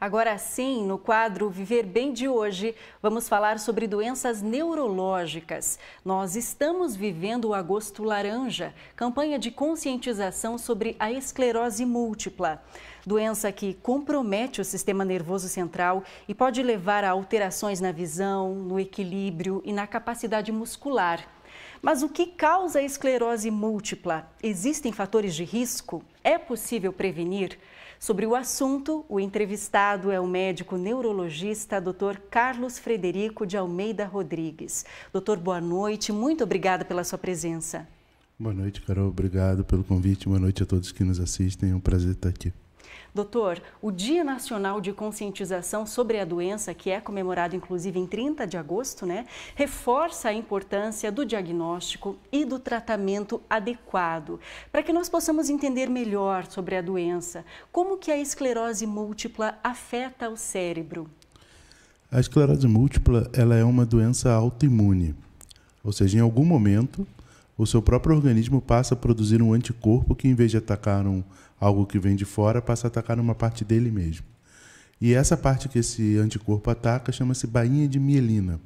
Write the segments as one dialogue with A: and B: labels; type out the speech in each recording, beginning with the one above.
A: Agora sim, no quadro Viver Bem de hoje, vamos falar sobre doenças neurológicas. Nós estamos vivendo o Agosto Laranja, campanha de conscientização sobre a esclerose múltipla, doença que compromete o sistema nervoso central e pode levar a alterações na visão, no equilíbrio e na capacidade muscular. Mas o que causa a esclerose múltipla? Existem fatores de risco? É possível prevenir? Sobre o assunto, o entrevistado é o médico neurologista Dr. Carlos Frederico de Almeida Rodrigues. Doutor, boa noite. Muito obrigada pela sua presença.
B: Boa noite, Carol. Obrigado pelo convite. Boa noite a todos que nos assistem. É um prazer estar aqui.
A: Doutor, o Dia Nacional de Conscientização sobre a Doença, que é comemorado inclusive em 30 de agosto, né, reforça a importância do diagnóstico e do tratamento adequado, para que nós possamos entender melhor sobre a doença, como que a esclerose múltipla afeta o cérebro.
B: A esclerose múltipla, ela é uma doença autoimune. Ou seja, em algum momento, o seu próprio organismo passa a produzir um anticorpo que, em vez de atacar um, algo que vem de fora, passa a atacar uma parte dele mesmo. E essa parte que esse anticorpo ataca chama-se bainha de mielina,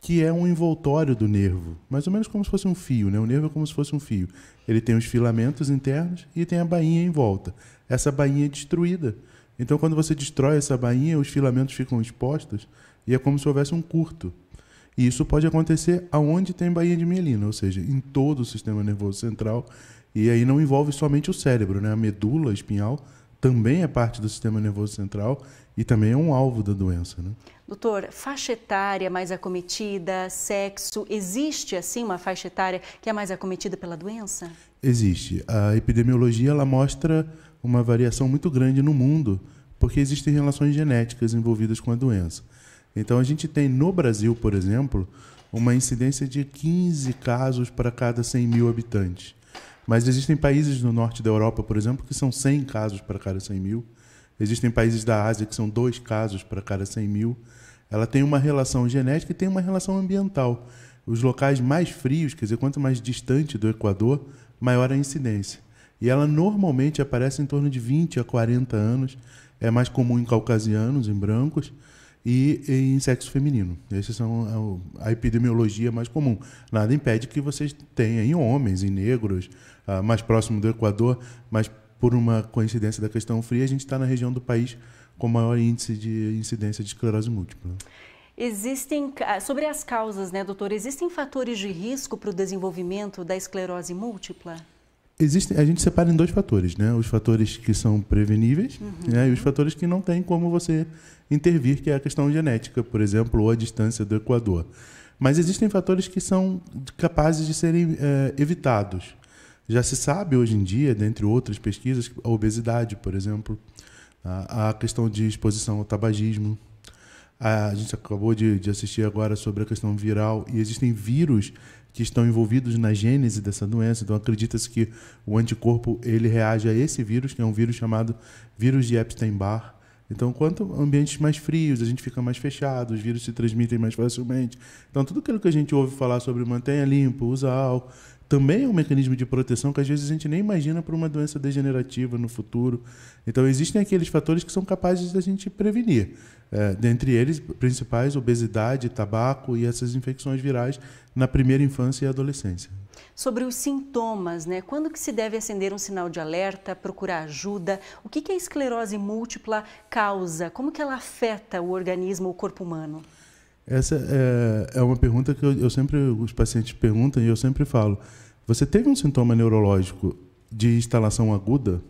B: que é um envoltório do nervo, mais ou menos como se fosse um fio, né? O nervo é como se fosse um fio. Ele tem os filamentos internos e tem a bainha em volta. Essa bainha é destruída. Então, quando você destrói essa bainha, os filamentos ficam expostos e é como se houvesse um curto. E isso pode acontecer aonde tem baía de mielina, ou seja, em todo o sistema nervoso central. E aí não envolve somente o cérebro, né? A medula espinhal também é parte do sistema nervoso central e também é um alvo da doença, né?
A: Doutor, faixa etária mais acometida, sexo, existe assim uma faixa etária que é mais acometida pela doença?
B: Existe. A epidemiologia ela mostra uma variação muito grande no mundo, porque existem relações genéticas envolvidas com a doença. Então a gente tem no Brasil, por exemplo, uma incidência de 15 casos para cada 100 mil habitantes. Mas existem países no norte da Europa, por exemplo, que são 100 casos para cada 100 mil. Existem países da Ásia que são dois casos para cada 100 mil. Ela tem uma relação genética e tem uma relação ambiental. Os locais mais frios, quer dizer, quanto mais distante do Equador, maior a incidência. E ela normalmente aparece em torno de 20 a 40 anos. É mais comum em caucasianos, em brancos e em sexo feminino. Essas são é a epidemiologia mais comum. Nada impede que vocês tenham em homens, em negros, ah, mais próximo do Equador, mas por uma coincidência da questão fria, a gente está na região do país com maior índice de incidência de esclerose múltipla.
A: Existem, sobre as causas, né, doutor, existem fatores de risco para o desenvolvimento da esclerose múltipla?
B: Existem, a gente separa em dois fatores, né? Os fatores que são preveníveis uhum. né? e os fatores que não tem como você intervir, que é a questão genética, por exemplo, ou a distância do Equador. Mas existem fatores que são capazes de serem é, evitados. Já se sabe hoje em dia, dentre outras pesquisas, a obesidade, por exemplo, a, a questão de exposição ao tabagismo, a gente acabou de, de assistir agora sobre a questão viral e existem vírus que estão envolvidos na gênese dessa doença. Então acredita-se que o anticorpo ele reage a esse vírus, que é um vírus chamado vírus de Epstein-Barr. Então, quanto ambientes mais frios, a gente fica mais fechado, os vírus se transmitem mais facilmente. Então, tudo aquilo que a gente ouve falar sobre mantenha limpo, usa álcool, também é um mecanismo de proteção que às vezes a gente nem imagina para uma doença degenerativa no futuro. Então, existem aqueles fatores que são capazes da gente prevenir. É, dentre eles, principais, obesidade, tabaco e essas infecções virais na primeira infância e adolescência.
A: Sobre os sintomas, né? Quando que se deve acender um sinal de alerta, procurar ajuda? O que, que a esclerose múltipla causa? Como que ela afeta o organismo, o corpo humano?
B: Essa é, é uma pergunta que eu, eu sempre, os pacientes perguntam e eu sempre falo. Você teve um sintoma neurológico de instalação aguda?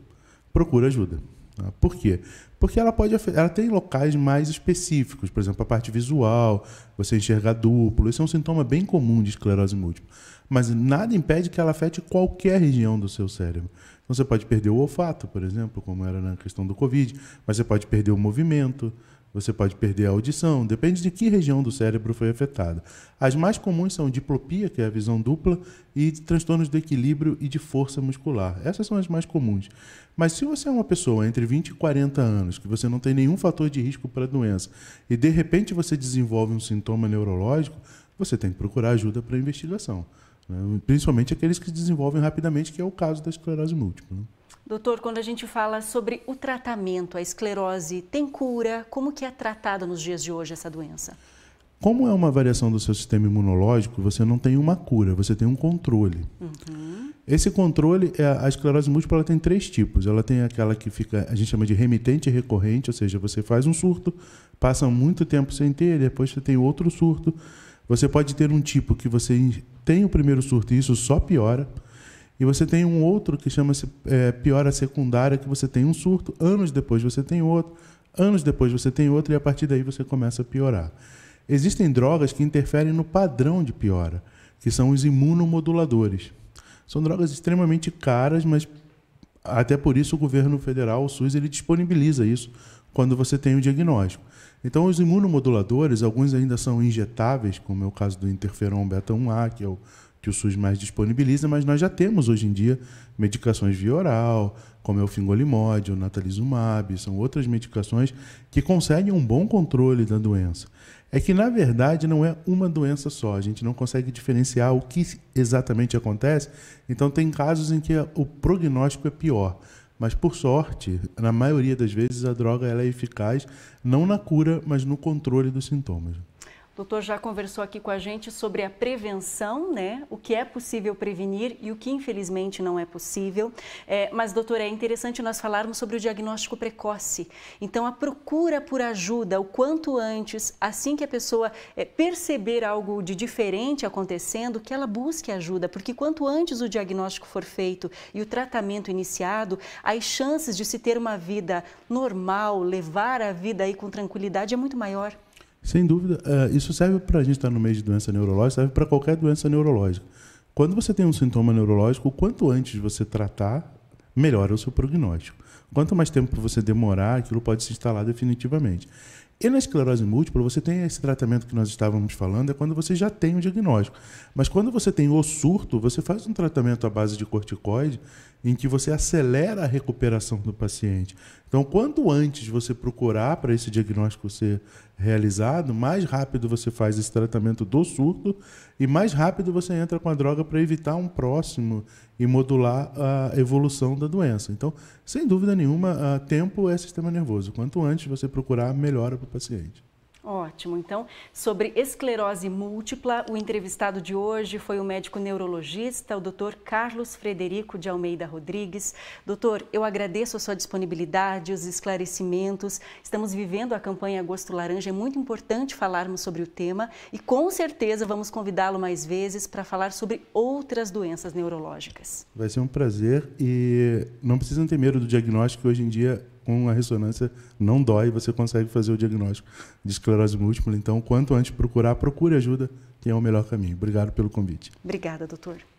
B: Procura ajuda. Tá? Por quê? Porque ela pode ela tem locais mais específicos, por exemplo, a parte visual, você enxergar duplo, isso é um sintoma bem comum de esclerose múltipla. Mas nada impede que ela afete qualquer região do seu cérebro. Então você pode perder o olfato, por exemplo, como era na questão do Covid, mas você pode perder o movimento, você pode perder a audição, depende de que região do cérebro foi afetada. As mais comuns são diplopia, que é a visão dupla, e transtornos do equilíbrio e de força muscular. Essas são as mais comuns. Mas se você é uma pessoa entre 20 e 40 anos, que você não tem nenhum fator de risco para a doença, e de repente você desenvolve um sintoma neurológico, você tem que procurar ajuda para investigação. Né? Principalmente aqueles que desenvolvem rapidamente, que é o caso da esclerose múltipla. Né?
A: Doutor, quando a gente fala sobre o tratamento, a esclerose tem cura? Como que é tratada nos dias de hoje essa doença?
B: Como é uma variação do seu sistema imunológico, você não tem uma cura, você tem um controle. Uhum. Esse controle, é, a esclerose múltipla, ela tem três tipos. Ela tem aquela que fica, a gente chama de remitente e recorrente, ou seja, você faz um surto, passa muito tempo sem ter, depois você tem outro surto. Você pode ter um tipo que você tem o primeiro surto e isso só piora. E você tem um outro que chama-se é, piora secundária, que você tem um surto, anos depois você tem outro, anos depois você tem outro, e a partir daí você começa a piorar. Existem drogas que interferem no padrão de piora, que são os imunomoduladores. São drogas extremamente caras, mas até por isso o governo federal, o SUS, ele disponibiliza isso quando você tem o diagnóstico. Então, os imunomoduladores, alguns ainda são injetáveis, como é o caso do interferon beta-1A, que é o que o SUS mais disponibiliza, mas nós já temos hoje em dia medicações via oral, como é o fingolimod, o natalizumab, são outras medicações que conseguem um bom controle da doença é que, na verdade, não é uma doença só. A gente não consegue diferenciar o que exatamente acontece. Então, tem casos em que o prognóstico é pior. Mas, por sorte, na maioria das vezes, a droga ela é eficaz não na cura, mas no controle dos sintomas.
A: O doutor já conversou aqui com a gente sobre a prevenção, né? O que é possível prevenir e o que infelizmente não é possível. É, mas, doutor, é interessante nós falarmos sobre o diagnóstico precoce. Então, a procura por ajuda o quanto antes, assim que a pessoa é, perceber algo de diferente acontecendo, que ela busque ajuda, porque quanto antes o diagnóstico for feito e o tratamento iniciado, as chances de se ter uma vida normal, levar a vida aí com tranquilidade é muito maior.
B: Sem dúvida, é, isso serve para a gente estar tá no meio de doença neurológica, serve para qualquer doença neurológica. Quando você tem um sintoma neurológico, quanto antes você tratar, melhora o seu prognóstico. Quanto mais tempo você demorar, aquilo pode se instalar definitivamente. E na esclerose múltipla, você tem esse tratamento que nós estávamos falando, é quando você já tem o diagnóstico. Mas quando você tem o surto, você faz um tratamento à base de corticoide, em que você acelera a recuperação do paciente. Então, quanto antes você procurar para esse diagnóstico ser realizado, mais rápido você faz esse tratamento do surto e mais rápido você entra com a droga para evitar um próximo e modular a evolução da doença. Então, sem dúvida nenhuma, ah, tempo é sistema nervoso. Quanto antes você procurar, melhora para o paciente.
A: Ótimo. Então, sobre esclerose múltipla, o entrevistado de hoje foi o médico neurologista, o doutor Carlos Frederico de Almeida Rodrigues. Doutor, eu agradeço a sua disponibilidade, os esclarecimentos. Estamos vivendo a campanha Agosto Laranja, é muito importante falarmos sobre o tema e com certeza vamos convidá-lo mais vezes para falar sobre outras doenças neurológicas.
B: Vai ser um prazer e não precisam ter medo do diagnóstico, hoje em dia com a ressonância não dói, você consegue fazer o diagnóstico de esclerose múltipla. Então, quanto antes procurar, procure ajuda, que é o melhor caminho. Obrigado pelo convite.
A: Obrigada, doutor.